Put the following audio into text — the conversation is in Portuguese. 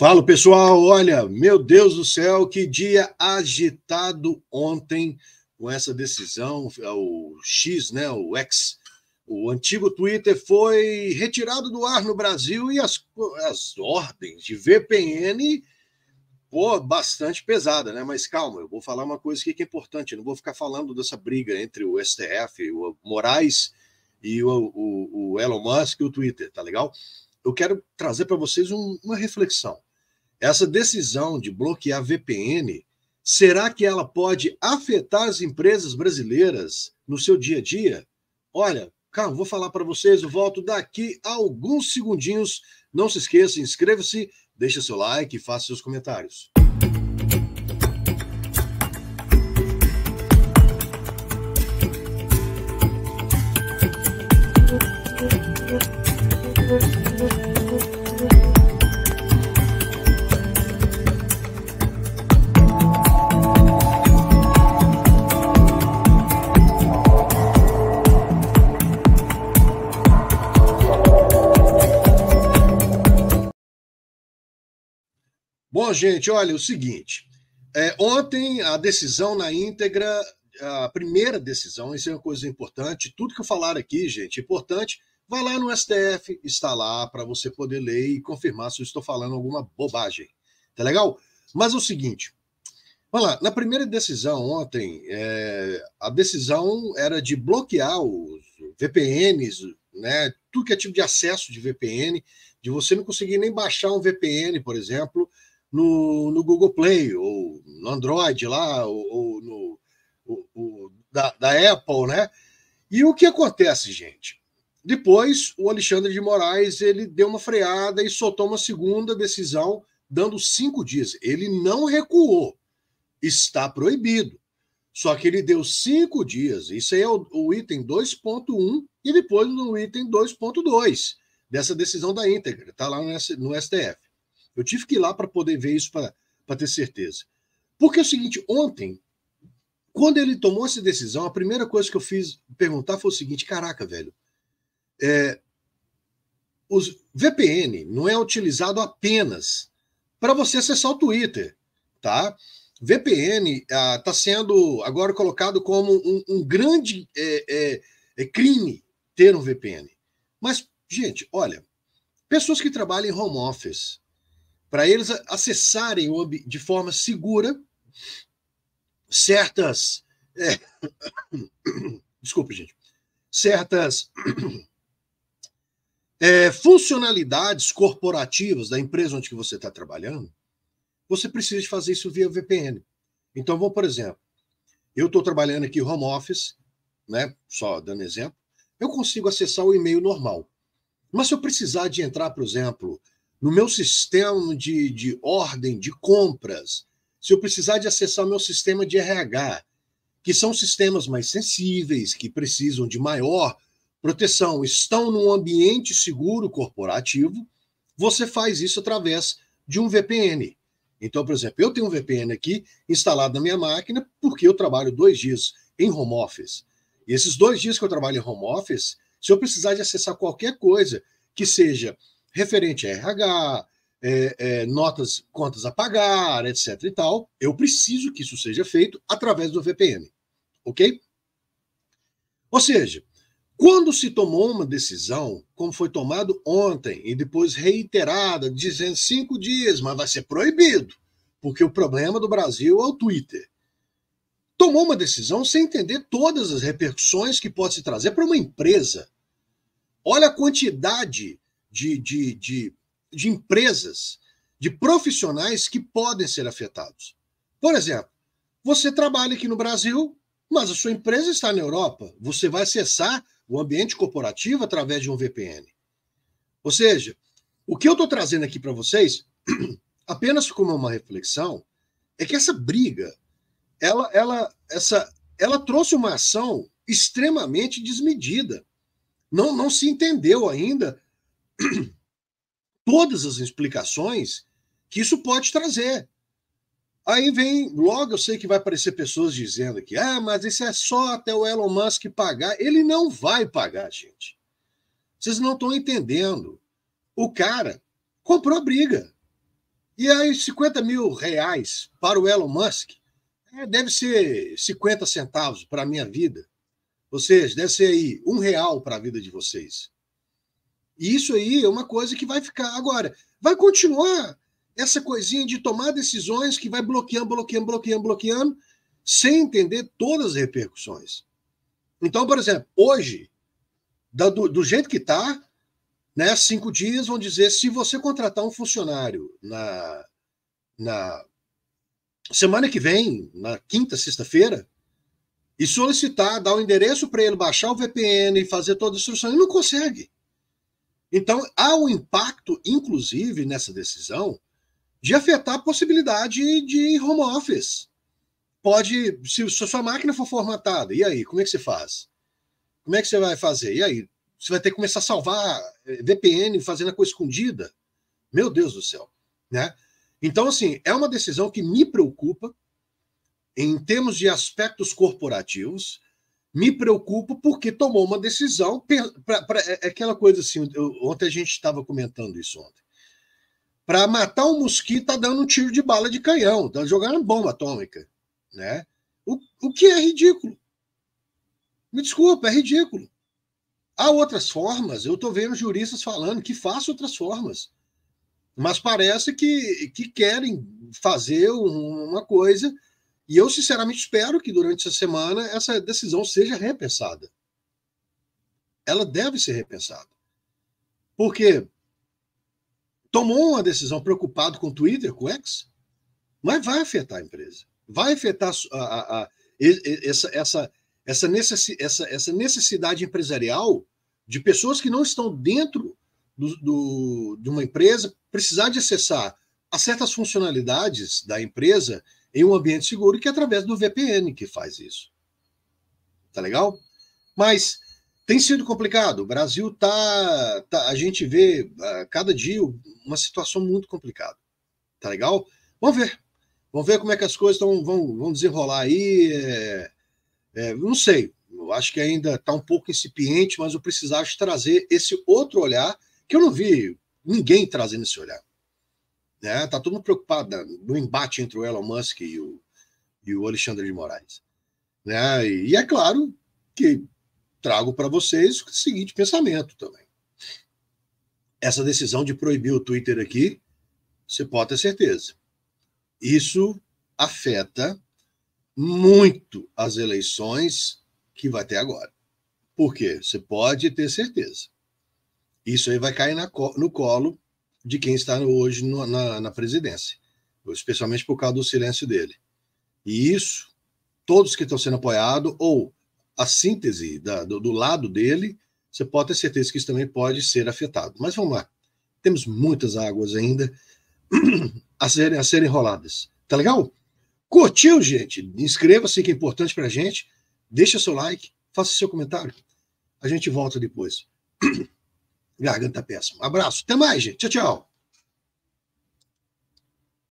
Falo, pessoal, olha, meu Deus do céu, que dia agitado ontem com essa decisão, é o X, né, o X, o antigo Twitter foi retirado do ar no Brasil e as, as ordens de VPN, pô, bastante pesada, né? Mas calma, eu vou falar uma coisa aqui que é importante, não vou ficar falando dessa briga entre o STF, o Moraes e o, o, o Elon Musk e o Twitter, tá legal? Eu quero trazer para vocês um, uma reflexão. Essa decisão de bloquear VPN, será que ela pode afetar as empresas brasileiras no seu dia a dia? Olha, Carlos, vou falar para vocês, eu volto daqui a alguns segundinhos. Não se esqueça, inscreva-se, deixa seu like e faça seus comentários. Música Bom, gente, olha, o seguinte. É, ontem a decisão na íntegra, a primeira decisão, isso é uma coisa importante. Tudo que eu falar aqui, gente, importante. Vai lá no STF, está lá para você poder ler e confirmar se eu estou falando alguma bobagem. Tá legal? Mas é o seguinte. Vamos lá, na primeira decisão ontem, é, a decisão era de bloquear os VPNs, né, tudo que é tipo de acesso de VPN, de você não conseguir nem baixar um VPN, por exemplo, no, no Google Play, ou no Android lá, ou, ou no o, o, da, da Apple, né? E o que acontece, gente? Depois, o Alexandre de Moraes ele deu uma freada e soltou uma segunda decisão, dando cinco dias. Ele não recuou. Está proibido. Só que ele deu cinco dias. Isso aí é o, o item 2.1 e depois no item 2.2 dessa decisão da íntegra. Está lá no, no STF. Eu tive que ir lá para poder ver isso, para ter certeza. Porque é o seguinte, ontem, quando ele tomou essa decisão, a primeira coisa que eu fiz perguntar foi o seguinte: caraca, velho, é, os VPN não é utilizado apenas para você acessar o Twitter, tá? VPN está ah, tá sendo agora colocado como um, um grande é, é, é crime ter um VPN. Mas, gente, olha, pessoas que trabalham em home office, para eles acessarem de forma segura certas. É, desculpa, gente. Certas é, funcionalidades corporativas da empresa onde que você está trabalhando, você precisa de fazer isso via VPN. Então, vou, por exemplo, eu estou trabalhando aqui home office, né? Só dando exemplo, eu consigo acessar o e-mail normal. Mas se eu precisar de entrar, por exemplo, no meu sistema de, de ordem de compras, se eu precisar de acessar o meu sistema de RH, que são sistemas mais sensíveis, que precisam de maior proteção, estão num ambiente seguro corporativo, você faz isso através de um VPN. Então, por exemplo, eu tenho um VPN aqui instalado na minha máquina porque eu trabalho dois dias em home office. E esses dois dias que eu trabalho em home office, se eu precisar de acessar qualquer coisa que seja referente a RH, é, é, notas, contas a pagar, etc. e tal, eu preciso que isso seja feito através do VPN. Ok? Ou seja, quando se tomou uma decisão, como foi tomado ontem e depois reiterada, dizendo cinco dias, mas vai ser proibido, porque o problema do Brasil é o Twitter. Tomou uma decisão sem entender todas as repercussões que pode se trazer para uma empresa. Olha a quantidade de, de, de, de empresas, de profissionais que podem ser afetados. Por exemplo, você trabalha aqui no Brasil, mas a sua empresa está na Europa. Você vai acessar o ambiente corporativo através de um VPN. Ou seja, o que eu estou trazendo aqui para vocês, apenas como uma reflexão, é que essa briga, ela, ela, essa, ela trouxe uma ação extremamente desmedida. Não, não se entendeu ainda todas as explicações que isso pode trazer. Aí vem, logo eu sei que vai aparecer pessoas dizendo que, ah, mas isso é só até o Elon Musk pagar. Ele não vai pagar, gente. Vocês não estão entendendo. O cara comprou a briga. E aí, 50 mil reais para o Elon Musk é, deve ser 50 centavos para a minha vida. Ou seja, deve ser aí um real para a vida de vocês. E isso aí é uma coisa que vai ficar. Agora, vai continuar essa coisinha de tomar decisões que vai bloqueando, bloqueando, bloqueando, bloqueando, sem entender todas as repercussões. Então, por exemplo, hoje, do, do jeito que está, né, cinco dias vão dizer se você contratar um funcionário na, na semana que vem, na quinta, sexta-feira, e solicitar, dar o um endereço para ele baixar o VPN e fazer toda a instrução, ele não consegue. Então, há um impacto, inclusive, nessa decisão, de afetar a possibilidade de home office. Pode, se, a sua máquina for formatada, e aí, como é que você faz? Como é que você vai fazer? E aí, você vai ter que começar a salvar eh, VPN fazendo a coisa escondida? Meu Deus do céu, né? Então, assim, é uma decisão que me preocupa em termos de aspectos corporativos, me preocupo porque tomou uma decisão. Pra, pra, é, é aquela coisa assim, eu, ontem a gente estava comentando isso ontem. Para matar um mosquito, tá dando um tiro de bala de canhão, tá jogando bomba atômica. Né? O, o que é ridículo. Me desculpa, é ridículo. Há outras formas, eu estou vendo juristas falando que faça outras formas. Mas parece que, que querem fazer uma coisa e eu, sinceramente, espero que durante essa semana essa decisão seja repensada. Ela deve ser repensada. Porque tomou uma decisão preocupado com o Twitter, com o X, mas vai afetar a empresa. Vai afetar a, a, a, essa, essa, essa, necessi, essa, essa necessidade empresarial de pessoas que não estão dentro do, do, de uma empresa precisar de acessar a certas funcionalidades da empresa em um ambiente seguro, que é através do VPN que faz isso. Tá legal? Mas tem sido complicado. O Brasil tá, tá a gente vê a ah, cada dia uma situação muito complicada. Tá legal? Vamos ver. Vamos ver como é que as coisas tão, vão, vão desenrolar aí. É, é, não sei. Eu acho que ainda está um pouco incipiente, mas eu precisava trazer esse outro olhar que eu não vi ninguém trazendo esse olhar. Né? Tá todo mundo preocupado né? no embate entre o Elon Musk e o, e o Alexandre de Moraes. Né? E, e é claro que trago para vocês o seguinte pensamento também. Essa decisão de proibir o Twitter aqui, você pode ter certeza. Isso afeta muito as eleições que vai ter agora. Por quê? Você pode ter certeza. Isso aí vai cair na, no colo de quem está hoje no, na, na presidência, especialmente por causa do silêncio dele. E isso, todos que estão sendo apoiados, ou a síntese da, do, do, lado dele, você pode ter certeza que isso também pode ser afetado. Mas vamos lá. Temos muitas águas ainda a serem, a serem roladas. Tá legal? Curtiu, gente? Inscreva-se, que é importante para a gente. Deixa seu like, faça seu comentário. A gente volta depois. Garganta é péssima. Abraço, até mais, gente. Tchau, tchau.